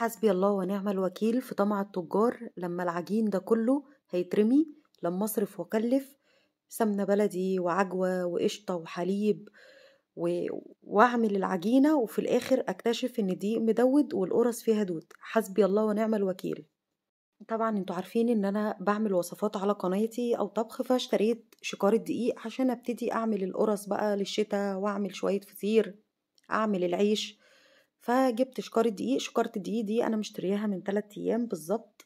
حسبي الله ونعم الوكيل في طمع التجار لما العجين ده كله هيترمي لما أصرف وأكلف سمنة بلدي وعجوة وقشطة وحليب و... وأعمل العجينة وفي الآخر أكتشف إن دي مدود والقرص فيها دود حسبي الله ونعم الوكيل طبعا انتوا عارفين ان انا بعمل وصفات على قناتي او طبخ فاشتريت شكار الدقيق عشان ابتدي اعمل القرص بقى للشتاء واعمل شوية فطير اعمل العيش فجبت شكار الدقيق شكارة الدقيق دي أنا مشترياها من ثلاثة أيام بالظبط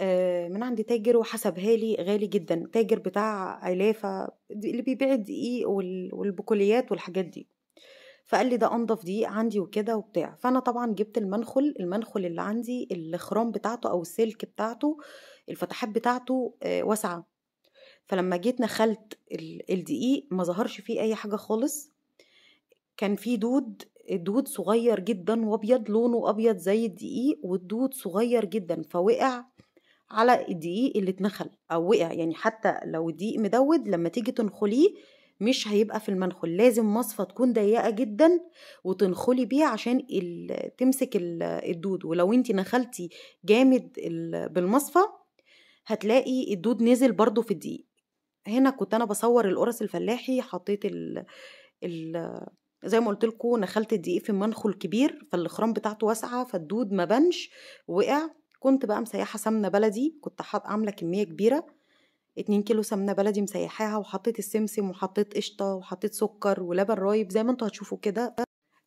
آه، من عند تاجر وحسبها لي غالي جدا تاجر بتاع علافة اللي بيبيع الدقيق والبكوليات والحاجات دي فقال لي ده انضف دقيق عندي وكده وبتاع فانا طبعا جبت المنخل المنخل اللي عندي الخرام بتاعته او السلك بتاعته الفتحات بتاعته آه، واسعه فلما جيت نخلت الدقيق ما ظهرش فيه اي حاجه خالص كان في دود دود صغير جدا وابيض لونه ابيض زي الدقيق والدود صغير جدا فوقع على الدقيق اللي اتنخل او وقع يعني حتى لو الدقيق مدود لما تيجي تنخليه مش هيبقى في المنخل لازم مصفى تكون ضيقه جدا وتنخلي بيها عشان تمسك الدود ولو انت نخلتي جامد بالمصفى هتلاقي الدود نزل برضو في الدقيق هنا كنت انا بصور القرص الفلاحي حطيت ال ال زي ما قلت لكم نخلت الدقيق في منخل كبير فالخرام بتاعته واسعه فالدود ما بنش وقع كنت بقى مسيحه سمنه بلدي كنت حاط عامله كميه كبيره اتنين كيلو سمنه بلدي مسيحاها وحطيت السمسم وحطيت قشطه وحطيت سكر ولبن رايب زي ما انتوا هتشوفوا كده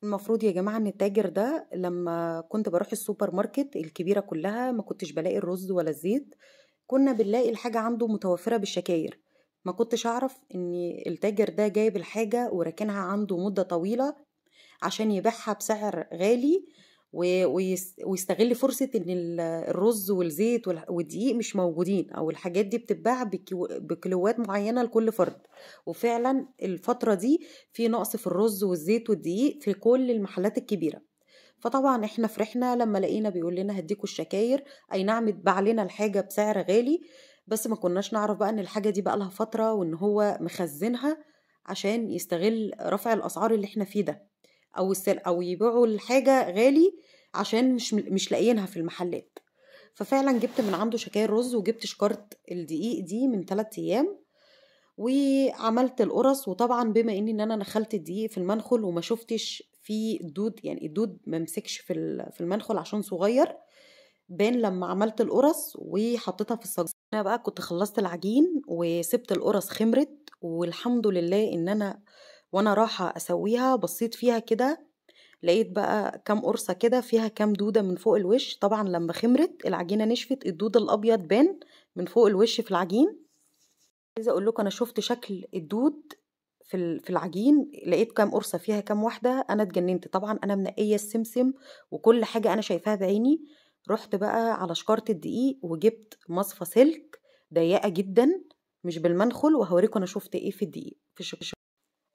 المفروض يا جماعه ان التاجر ده لما كنت بروح السوبر ماركت الكبيره كلها ما كنتش بلاقي الرز ولا الزيت كنا بنلاقي الحاجه عنده متوفره بالشكاير ما كنتش اعرف ان التاجر ده جايب الحاجة وراكنها عنده مدة طويلة عشان يبيعها بسعر غالي ويستغل فرصة ان الرز والزيت والدقيق مش موجودين او الحاجات دي بتتباع بكلوات معينة لكل فرد وفعلا الفترة دي في نقص في الرز والزيت والدقيق في كل المحلات الكبيرة فطبعا احنا فرحنا لما لقينا بيقول لنا هديكوا الشكاير اي نعم اتباع لنا الحاجه بسعر غالي بس ما كناش نعرف بقى ان الحاجه دي بقى لها فتره وان هو مخزنها عشان يستغل رفع الاسعار اللي احنا فيه ده او السل او يبيعوا الحاجه غالي عشان مش مش لاقيينها في المحلات ففعلا جبت من عنده شكاير رز وجبت شكارة الدقيق دي من ثلاثة ايام وعملت القرص وطبعا بما اني ان انا نخلت الدقيق في المنخل وما شفتش في دود يعني الدود ما مسكش في في المنخل عشان صغير بان لما عملت القرص وحطيتها في الصاج انا بقى كنت خلصت العجين وسبت القرص خمرت والحمد لله ان انا وانا رايحه اسويها بصيت فيها كده لقيت بقى كام قرصه كده فيها كام دوده من فوق الوش طبعا لما خمرت العجينه نشفت الدود الابيض بان من فوق الوش في العجين عايزه اقول لكم انا شفت شكل الدود في في العجين لقيت كام قرصه فيها كام واحده انا اتجننت طبعا انا منقيه السمسم وكل حاجه انا شايفاها بعيني رحت بقى على شكارة الدقيق وجبت مصفى سلك ضيقة جدا مش بالمنخل وهوريكم انا شفت ايه في الدقيق في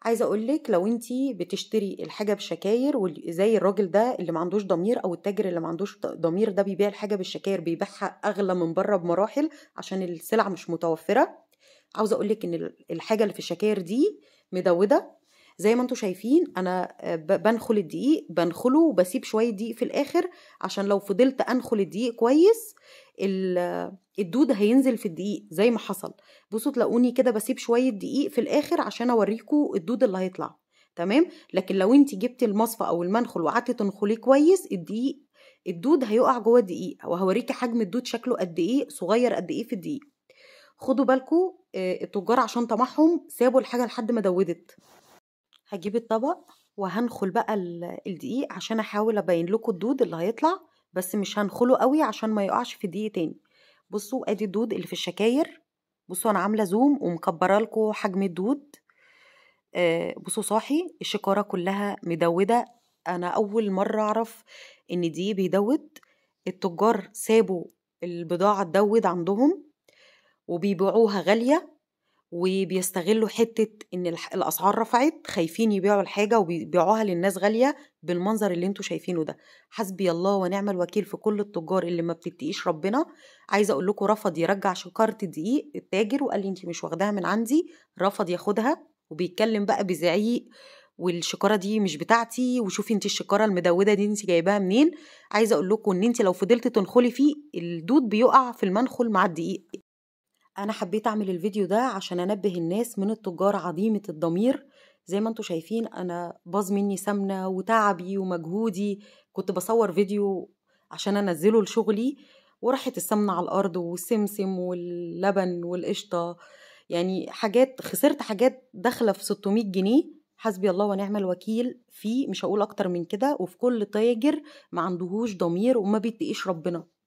عايزه اقول لك لو انت بتشتري الحاجه بشكاير زي الراجل ده اللي ما عندوش ضمير او التاجر اللي ما عندوش ضمير ده بيبيع الحاجه بالشكاير بيبيعها اغلى من بره بمراحل عشان السلعه مش متوفره عاوزه اقول لك ان الحاجه اللي في الشكاير دي مدوده زي ما انتم شايفين انا آه، بنخل الدقيق بنخله وبسيب شويه دقيق في الاخر عشان لو فضلت انخل الدقيق كويس الدود هينزل في الدقيق زي ما حصل بصوا تلاقوني كده بسيب شويه دقيق في الاخر عشان اوريكم الدود اللي هيطلع تمام لكن لو انت جبتي المصفى او المنخل وقعدتي تنخليه كويس الدقيق الدود هيقع جوه الدقيق وهوريكي حجم الدود شكله قد ايه صغير قد ايه في الدقيق خدوا بالكم آه، التجار عشان طمعهم سابوا الحاجه لحد ما دودت هجيب الطبق وهنخل بقى الدقيق عشان احاول ابين لكم الدود اللي هيطلع بس مش هنخله قوي عشان ما يقعش في الدقيق تاني بصوا ادي الدود اللي في الشكاير بصوا انا عامله زوم ومكبره لكم حجم الدود آه، بصوا صاحي الشكاره كلها مدوده انا اول مره اعرف ان دي بيدود التجار سابوا البضاعه تدود عندهم وبيبيعوها غاليه وبيستغلوا حتة إن الأسعار رفعت خايفين يبيعوا الحاجة وبيبيعوها للناس غالية بالمنظر اللي انتوا شايفينه ده حسبي الله ونعم الوكيل في كل التجار اللي ما بتتقيش ربنا عايزة أقول لكم رفض يرجع شكارة دقيق التاجر وقال لي أنت مش واخداها من عندي رفض ياخدها وبيتكلم بقى بزعيق والشكاره دي مش بتاعتي وشوفي انت الشكاره المدوده دي انت جايباها منين عايزه اقول لكم ان انت لو فضلتي تنخلي فيه الدود بيقع في المنخل مع الدقيق انا حبيت اعمل الفيديو ده عشان انبه الناس من التجار عظيمة الضمير زي ما انتوا شايفين انا باظ مني سمنة وتعبي ومجهودي كنت بصور فيديو عشان انزله لشغلي وراحت السمنة على الارض والسمسم واللبن والقشطة يعني حاجات خسرت حاجات داخلة في 600 جنيه حسبي الله ونعم الوكيل في مش هقول اكتر من كده وفي كل تاجر ما عندهوش ضمير وما بيتقيش ربنا